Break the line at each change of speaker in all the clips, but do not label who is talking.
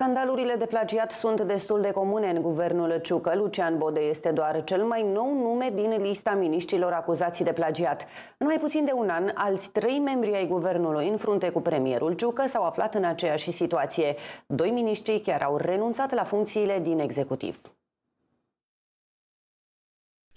Scandalurile de plagiat sunt destul de comune în guvernul Ciucă. Lucian Bode este doar cel mai nou nume din lista miniștilor acuzați de plagiat. În mai puțin de un an, alți trei membri ai guvernului în frunte cu premierul Ciucă s-au aflat în aceeași situație. Doi miniștri chiar au renunțat la funcțiile din executiv.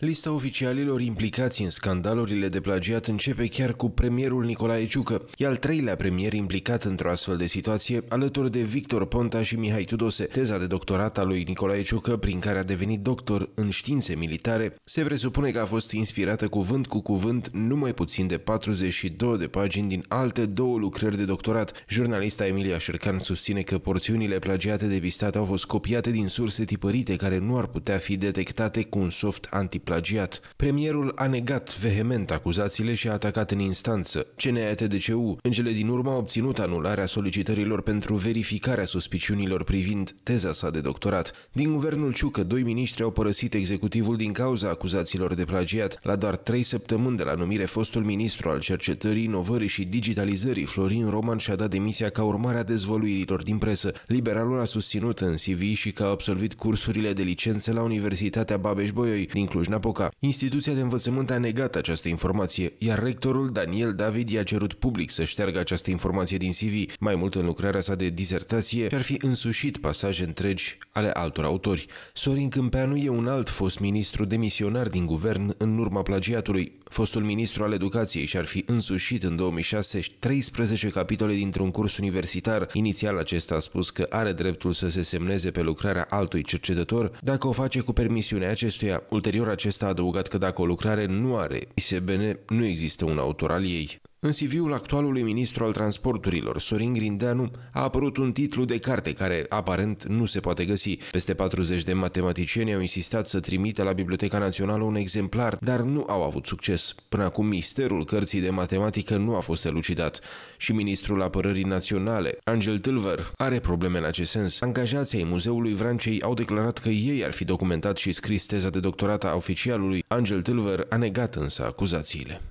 Lista oficialilor implicați în scandalurile de plagiat începe chiar cu premierul Nicolae Ciucă, e al treilea premier implicat într-o astfel de situație, alături de Victor Ponta și Mihai Tudose. Teza de doctorat a lui Nicolae Ciucă, prin care a devenit doctor în științe militare, se presupune că a fost inspirată cuvânt cu cuvânt numai puțin de 42 de pagini din alte două lucrări de doctorat. Jurnalista Emilia Șercan susține că porțiunile plagiate vistate au fost copiate din surse tipărite care nu ar putea fi detectate cu un soft antiplagiat plagiat. Premierul a negat vehement acuzațiile și a atacat în instanță. CNATDCU, în cele din urmă, a obținut anularea solicitărilor pentru verificarea suspiciunilor privind teza sa de doctorat. Din guvernul Ciucă, doi miniștri au părăsit executivul din cauza acuzațiilor de plagiat. La doar trei săptămâni de la numire, fostul ministru al cercetării, inovării și digitalizării, Florin Roman, și-a dat demisia ca urmare a dezvăluirilor din presă. Liberalul a susținut în CV și că a absolvit cursurile de licență la Universitatea Babeș-Bolyai din Cluj-Napoca. Napoca. Instituția de învățământ a negat această informație, iar rectorul Daniel David i-a cerut public să șteargă această informație din CV. Mai mult, în lucrarea sa de disertație, și-ar fi însușit pasaje întregi ale altor autori. Sorin Câmpeanu e un alt fost ministru demisionar din guvern în urma plagiatului. Fostul ministru al educației și-ar fi însușit în 2006 13 capitole dintr-un curs universitar. Inițial acesta a spus că are dreptul să se semneze pe lucrarea altui cercetător dacă o face cu permisiunea acestuia. Ulterior acest acesta a adăugat că dacă o lucrare nu are ISBN, nu există un autor al ei. În CV-ul actualului ministru al transporturilor, Sorin Grindeanu, a apărut un titlu de carte care, aparent, nu se poate găsi. Peste 40 de matematicieni au insistat să trimită la Biblioteca Națională un exemplar, dar nu au avut succes. Până acum, misterul cărții de matematică nu a fost elucidat. Și ministrul apărării naționale, Angel Tilver, are probleme în acest sens. Angajații Muzeului Vrancei au declarat că ei ar fi documentat și scris teza de doctorat a oficialului. Angel Tilver. a negat însă acuzațiile.